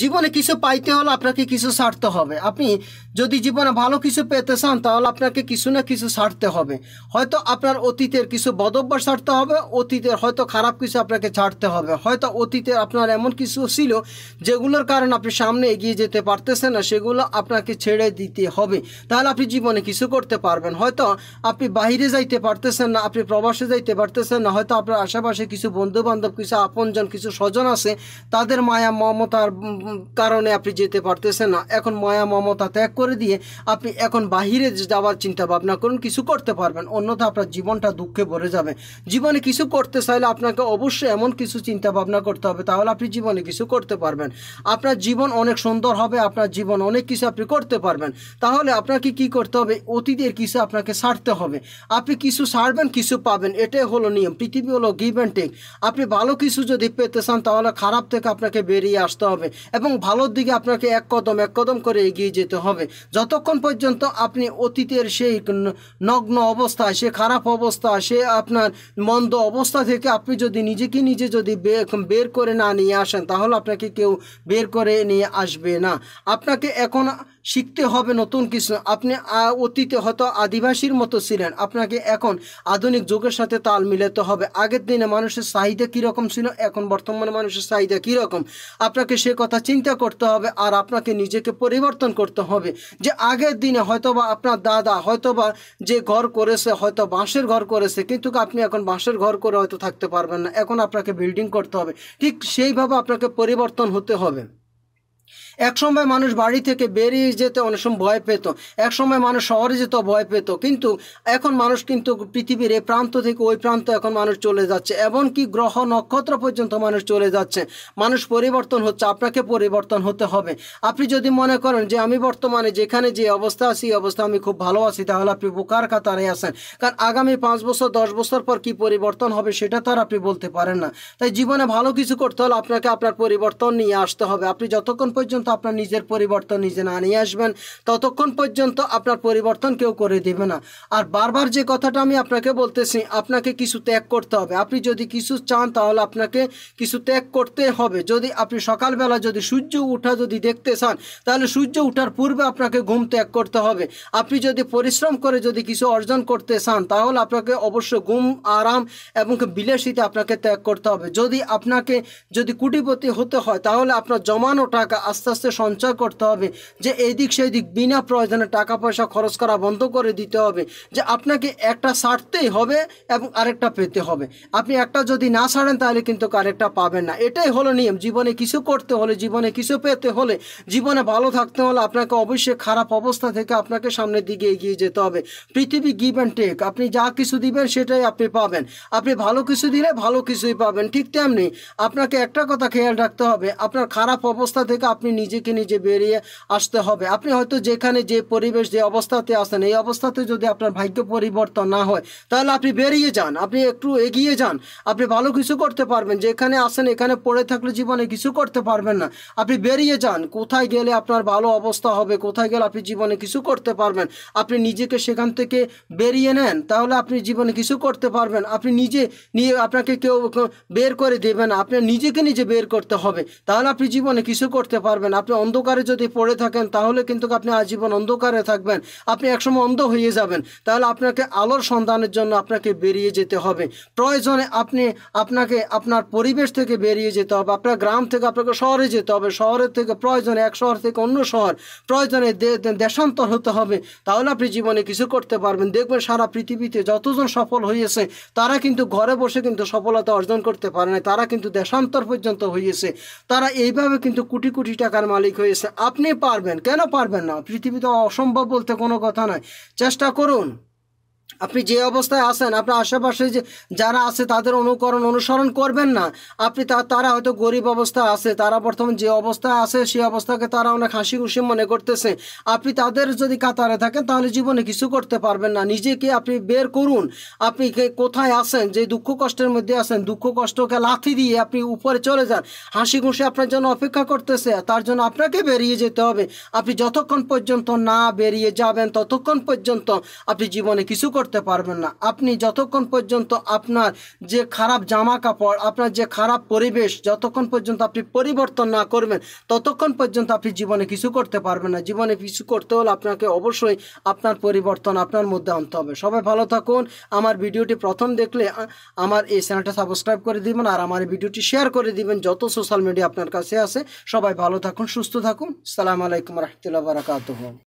জীবনে কিছু পাইতে হলে আপনাকে কিছু ছাড়তে হবে আপনি যদি জীবনে ভালো কিছু পেতে চান তাহলে আপনাকে কিছু না কিছু ছাড়তে হবে হয়তো আপনার অতীতের কিছু বদব্য ছাড়তে হবে অতীতের হয়তো খারাপ কিছু আপনাকে ছাড়তে হবে হয়তো অতীতের আপনার এমন কিছু ছিল যেগুলোর কারণে আপনি সামনে এগিয়ে যেতে পারতেছেন না সেগুলো আপনাকে ছেড়ে দিতে হবে তাহলে আপনি জীবনে কিছু করতে পারবেন হয়তো আপনি বাহিরে যাইতে পারতেছেন না আপনি প্রবাসে যাইতে পারতেছেন না হয়তো আপনার আশেপাশে কিছু বন্ধু বান্ধব কিছু আপনজন কিছু স্বজন আছে তাদের মায়া মমতার কারণে আপনি যেতে পারতেছেন না এখন মায়া মমতা ত্যাগ করে দিয়ে আপনি এখন বাহিরে যাওয়ার চিন্তা ভাবনা করুন কিছু করতে পারবেন অন্যথা আপনার জীবনটা দুঃখে ভরে যাবে জীবনে কিছু করতে চাইলে আপনাকে অবশ্যই এমন কিছু চিন্তা ভাবনা করতে হবে তাহলে আপনি জীবনে কিছু করতে পারবেন আপনার জীবন অনেক সুন্দর হবে আপনার জীবন অনেক কিছু আপনি করতে পারবেন তাহলে আপনাকে কি করতে হবে অতীতের কিছু আপনাকে ছাড়তে হবে আপনি কিছু ছাড়বেন কিছু পাবেন এটাই হলো নিয়ম পৃথিবী হলো গিভ অ্যান্ড টেক আপনি ভালো কিছু যদি পেতে চান তাহলে খারাপ থেকে আপনাকে বেরিয়ে আসতে হবে এবং ভালোর দিকে আপনাকে এক কদম এক কদম করে এগিয়ে যেতে হবে যতক্ষণ পর্যন্ত আপনি অতীতের সেই নগ্ন অবস্থা সে খারাপ অবস্থা সে আপনার মন্দ অবস্থা থেকে আপনি যদি নিজেকে নিজে যদি বের করে না নিয়ে আসেন তাহলে আপনাকে কেউ বের করে নিয়ে আসবে না আপনাকে এখন শিখতে হবে নতুন কিছু আপনি অতীতে হয়তো আদিবাসীর মতো ছিলেন আপনাকে এখন আধুনিক যুগের সাথে তাল মিলাতে হবে আগের দিনে মানুষের চাহিদা কীরকম ছিল এখন বর্তমানে মানুষের চাহিদা কীরকম আপনাকে সে কথা চিন্তা করতে হবে আর আপনাকে নিজেকে পরিবর্তন করতে হবে যে আগের দিনে হয়তোবা আপনার দাদা হয়তোবা যে ঘর করেছে হয়তো বাঁশের ঘর করেছে কিন্তু আপনি এখন বাঁশের ঘর করে হয়তো থাকতে পারবেন না এখন আপনাকে বিল্ডিং করতে হবে ঠিক সেইভাবে আপনাকে পরিবর্তন হতে হবে একসময় মানুষ বাড়ি থেকে বেরিয়ে যেতে অনেক সময় ভয় পেত একসময় মানুষ শহরে যেতে ভয় পেত কিন্তু এখন মানুষ কিন্তু পৃথিবীর এই প্রান্ত থেকে ওই প্রান্ত এখন মানুষ চলে যাচ্ছে এমনকি গ্রহ নক্ষত্র পর্যন্ত মানুষ চলে যাচ্ছে মানুষ পরিবর্তন হচ্ছে আপনাকে পরিবর্তন হতে হবে আপনি যদি মনে করেন যে আমি বর্তমানে যেখানে যে অবস্থা আছি এই অবস্থা আমি খুব ভালো আছি তাহলে আপনি বোকার কাতারে আসেন কারণ আগামী পাঁচ বছর দশ বছর পর কি পরিবর্তন হবে সেটা তো আর আপনি বলতে পারেন না তাই জীবনে ভালো কিছু করতে হলে আপনাকে আপনার পরিবর্তন নিয়ে আসতে হবে আপনি যতক্ষণ পর্যন্ত আপনার নিজের পরিবর্তন নিজে না নিয়ে আসবেন ততক্ষণ পর্যন্ত আপনার পরিবর্তন কেউ করে দেবে না আর বারবার যে কথাটা আমি আপনাকে বলতেছি আপনাকে কিছু ত্যাগ করতে হবে আপনি যদি কিছু চান তাহলে আপনাকে কিছু ত্যাগ করতে হবে যদি আপনি সকালবেলা যদি সূর্য উঠা যদি দেখতে চান তাহলে সূর্য উঠার পূর্বে আপনাকে ঘুম ত্যাগ করতে হবে আপনি যদি পরিশ্রম করে যদি কিছু অর্জন করতে চান তাহলে আপনাকে অবশ্য ঘুম আরাম এবং বিলাসিতে আপনাকে ত্যাগ করতে হবে যদি আপনাকে যদি কুটিপতি হতে হয় তাহলে আপনার জমানো টাকা আস্তে আস্তে সঞ্চয় করতে হবে যে এদিক সেই দিক বিনা প্রয়োজনে টাকা পয়সা খরচ করা বন্ধ করে দিতে হবে যে আপনাকে একটা ছাড়তেই হবে এবং আরেকটা পেতে হবে আপনি একটা যদি না ছাড়েন তাহলে কিন্তু আরেকটা পাবেন না এটাই হলো নিয়ম জীবনে কিছু করতে হলে জীবনে কিছু পেতে হলে জীবনে ভালো থাকতে হলে আপনাকে অবশ্যই খারাপ অবস্থা থেকে আপনাকে সামনের দিকে এগিয়ে যেতে হবে পৃথিবী গিভ অ্যান্ড টেক আপনি যা কিছু দিবেন সেটাই আপনি পাবেন আপনি ভালো কিছু দিলে ভালো কিছুই পাবেন ঠিক তেমনি আপনাকে একটা কথা খেয়াল রাখতে হবে আপনার খারাপ অবস্থা থেকে আপনি নিজেকে নিজে বেরিয়ে আসতে হবে আপনি হয়তো যেখানে যে পরিবেশ যে অবস্থাতে আসেন এই অবস্থাতে যদি আপনার ভাগ্য পরিবর্তন না হয় তাহলে আপনি বেরিয়ে যান আপনি একটু এগিয়ে যান আপনি ভালো কিছু করতে পারবেন যেখানে আসেন এখানে পড়ে থাকলে জীবনে কিছু করতে পারবেন না আপনি বেরিয়ে যান কোথায় গেলে আপনার ভালো অবস্থা হবে কোথায় গেলে আপনি জীবনে কিছু করতে পারবেন আপনি নিজেকে সেখান থেকে বেরিয়ে নেন তাহলে আপনি জীবনে কিছু করতে পারবেন আপনি নিজে নিয়ে আপনাকে কেউ বের করে দেবেন আপনার নিজেকে নিজে বের করতে হবে তাহলে আপনি জীবনে কিছু করতে পারবেন আপনি অন্ধকারে যদি পড়ে থাকেন তাহলে কিন্তু আপনি আজীবন অন্ধকারে থাকবেন আপনি একসময় অন্ধ হয়ে যাবেন তাহলে আপনাকে আলোর সন্ধানের জন্য আপনাকে বেরিয়ে যেতে হবে প্রয়োজনে আপনি আপনাকে আপনার পরিবেশ থেকে বেরিয়ে যেতে হবে আপনার গ্রাম থেকে আপনাকে শহরে যেতে হবে শহরের থেকে প্রয়োজনে এক শহর থেকে অন্য শহর প্রয়োজনে দেশান্তর হতে হবে তাহলে আপনি জীবনে কিছু করতে পারবেন দেখবেন সারা পৃথিবীতে যতজন সফল হয়েছে তারা কিন্তু ঘরে বসে কিন্তু সফলতা অর্জন করতে পারে না তারা কিন্তু দেশান্তর পর্যন্ত হয়েছে তারা এইভাবে কিন্তু কোটি কোটি টাকা জায়গার মালিক হয়েছে আপনি পারবেন কেন পারবেন না পৃথিবীতে অসম্ভব বলতে কোনো কথা নয় চেষ্টা করুন আপনি যে অবস্থায় আছেন আপনার আশেপাশে যে যারা আছে তাদের অনুকরণ অনুসরণ করবেন না আপনি তারা হয়তো গরিব অবস্থায় আছে তারা বর্তমান যে অবস্থায় আছে সেই অবস্থাকে তারা অনেক হাসি খুশি মনে করতেছে আপনি তাদের যদি কাতারে থাকেন তাহলে জীবনে কিছু করতে পারবেন না নিজেকে আপনি বের করুন আপনি কোথায় আছেন যে দুঃখ কষ্টের মধ্যে আছেন দুঃখ কষ্টকে লাথি দিয়ে আপনি উপরে চলে যান হাসি খুশি আপনার জন্য অপেক্ষা করতেছে তার জন্য আপনাকে বেরিয়ে যেতে হবে আপনি যতক্ষণ পর্যন্ত না বেরিয়ে যাবেন ততক্ষণ পর্যন্ত আপনি জীবনে কিছু করতে পারবেন না আপনি যতক্ষণ পর্যন্ত আপনার যে খারাপ জামা কাপড় আপনার যে খারাপ পরিবেশ যতক্ষণ পর্যন্ত আপনি পরিবর্তন না করবেন ততক্ষণ পর্যন্ত আপনি জীবনে কিছু করতে পারবেন না জীবনে কিছু করতে হলে আপনাকে অবশ্যই আপনার পরিবর্তন আপনার মধ্যে আনতে হবে সবাই ভালো থাকুন আমার ভিডিওটি প্রথম দেখলে আমার এই চ্যানেলটা সাবস্ক্রাইব করে দিবেন আর আমার ভিডিওটি শেয়ার করে দিবেন যত সোশ্যাল মিডিয়া আপনার কাছে আছে সবাই ভালো থাকুন সুস্থ থাকুন সালাম আলাইকুম রহমতুল্লাহ বারাকাতহ